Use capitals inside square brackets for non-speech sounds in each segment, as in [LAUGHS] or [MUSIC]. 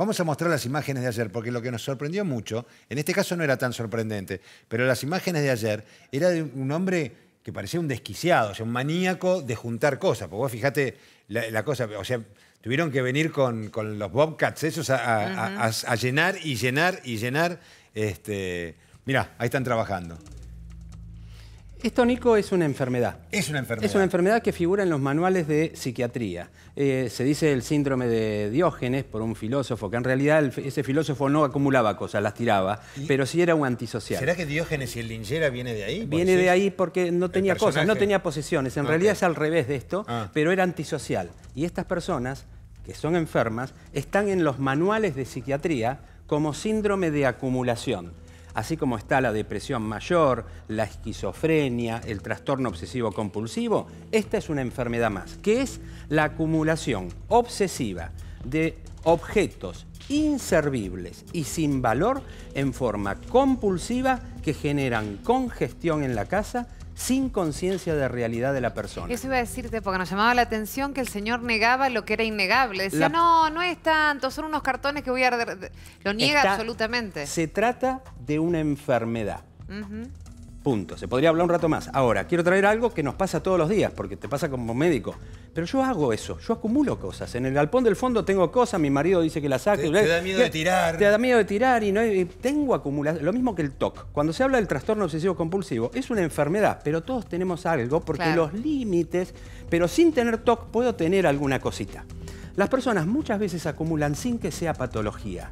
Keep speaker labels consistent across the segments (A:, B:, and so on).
A: Vamos a mostrar las imágenes de ayer, porque lo que nos sorprendió mucho, en este caso no era tan sorprendente, pero las imágenes de ayer era de un hombre que parecía un desquiciado, o sea, un maníaco de juntar cosas. Porque vos fijate la, cosa, o sea, tuvieron que venir con, los Bobcats esos a, llenar y llenar y llenar. Este, mirá, ahí están trabajando. Esto, Nico, es una enfermedad. Es una enfermedad. Es una enfermedad que figura en los manuales de psiquiatría. Eh, se dice el síndrome de Diógenes por un filósofo, que en realidad ese filósofo no acumulaba cosas, las tiraba, pero sí era un antisocial. ¿Será que Diógenes y el linchera viene de ahí? Viene de ahí porque no tenía cosas, no tenía posesiones. En realidad es al revés de esto, ah. pero era antisocial. Y estas personas, que son enfermas, están en los manuales de psiquiatría como síndrome de acumulación así como está la depresión mayor, la esquizofrenia, el trastorno obsesivo compulsivo, esta es una enfermedad más, que es la acumulación obsesiva de objetos inservibles y sin valor en forma compulsiva que generan congestión en la casa sin conciencia de realidad de la persona.
B: Eso iba a decirte, porque nos llamaba la atención que el señor negaba lo que era innegable. Decía, no, no es tanto, son unos cartones que voy a... Lo niega absolutamente. Se
A: trata de una enfermedad. Punto. Se podría hablar un rato más. Ahora, quiero traer algo que nos pasa todos los días, porque te pasa como médico. Pero yo hago eso, yo acumulo cosas. En el galpón del fondo tengo cosas, mi marido dice que las saque. Te, da miedo de tirar. Te da miedo de tirar y, no, tengo acumulación. Lo mismo que el TOC. Cuando se habla del trastorno obsesivo compulsivo, es una enfermedad, pero todos tenemos algo, porque los límites, pero sin tener TOC puedo tener alguna cosita. Las personas muchas veces acumulan sin que sea patología.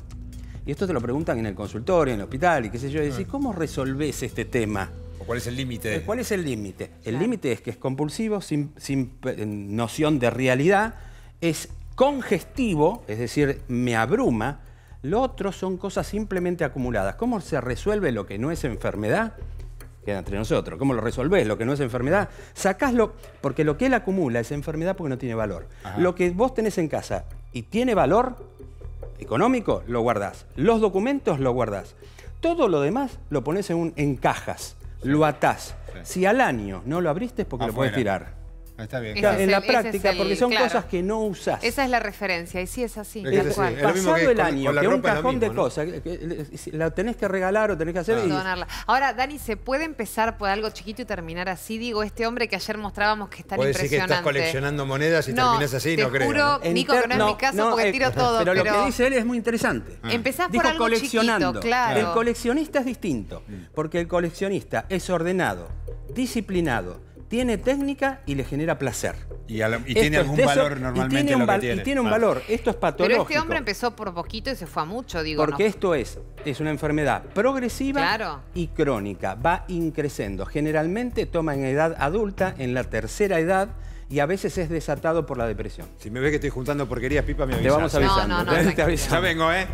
A: Y esto te lo preguntan en el consultorio, en el hospital y qué sé yo. Y decís, ¿cómo resolvés este tema? ¿O ¿Cuál es el límite? Eh, ¿Cuál es el límite? El límite es que es compulsivo, sin, noción de realidad, es congestivo, es decir, me abruma. Lo otro son cosas simplemente acumuladas. ¿Cómo se resuelve lo que no es enfermedad? Queda entre nosotros. ¿Cómo lo resolvés? Lo que no es enfermedad. Sacáslo, porque lo que él acumula es enfermedad porque no tiene valor. Lo que vos tenés en casa y tiene valor, económico, lo guardás. Los documentos, lo guardás. Todo lo demás lo pones en, un, en cajas, lo atás. Si al año no lo abriste es porque lo puedes tirar. Está bien. en la práctica, porque son cosas que no usás.
B: Esa es la referencia, y sí es así. tal cual. el año, que un cajón de cosas,
A: la tenés que regalar o tenés que hacer... Ah.
B: Ahora, Dani, ¿se puede empezar por algo chiquito y terminar así? Digo, este hombre que ayer mostrábamos que está tan impresionante. que estás coleccionando
A: monedas y terminas así, no creo. juro, Nico, no, mi caso porque eh, tiro todo. Pero, lo que dice él es muy interesante. Ah. Empezás por algo coleccionando. Chiquito, claro. El coleccionista es distinto, mm. porque el coleccionista es ordenado, disciplinado, tiene técnica y le genera placer. Y, tiene algún valor normalmente. Y tiene un, ah. valor. Esto es patológico. Pero este hombre
B: empezó por poquito y se fue a mucho, digo. Porque esto
A: es, es una enfermedad
B: progresiva
A: y crónica. Va increciendo. Generalmente toma en edad adulta, en la tercera edad, y a veces es desatado por la depresión. Si me ves que estoy juntando porquerías, Pipa, me avisas. Te vamos avisando. No, no, no, [LAUGHS] Ya
B: vengo, ¿eh?